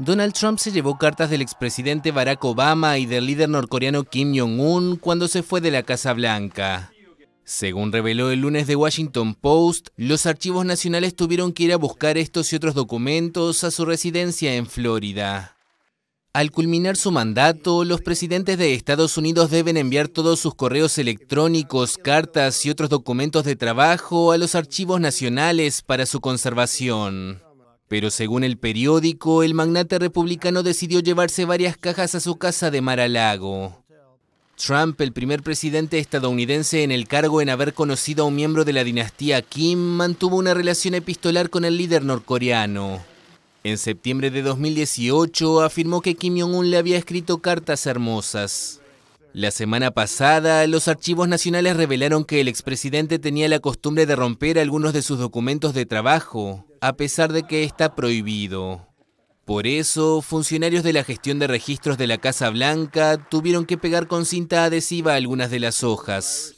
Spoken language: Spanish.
Donald Trump se llevó cartas del expresidente Barack Obama y del líder norcoreano Kim Jong-un cuando se fue de la Casa Blanca. Según reveló el lunes The Washington Post, los archivos nacionales tuvieron que ir a buscar estos y otros documentos a su residencia en Florida. Al culminar su mandato, los presidentes de Estados Unidos deben enviar todos sus correos electrónicos, cartas y otros documentos de trabajo a los archivos nacionales para su conservación. Pero según el periódico, el magnate republicano decidió llevarse varias cajas a su casa de Mar-a-Lago. Trump, el primer presidente estadounidense en el cargo en haber conocido a un miembro de la dinastía Kim, mantuvo una relación epistolar con el líder norcoreano. En septiembre de 2018 afirmó que Kim Jong-un le había escrito cartas hermosas. La semana pasada, los archivos nacionales revelaron que el expresidente tenía la costumbre de romper algunos de sus documentos de trabajo a pesar de que está prohibido. Por eso, funcionarios de la gestión de registros de la Casa Blanca tuvieron que pegar con cinta adhesiva algunas de las hojas.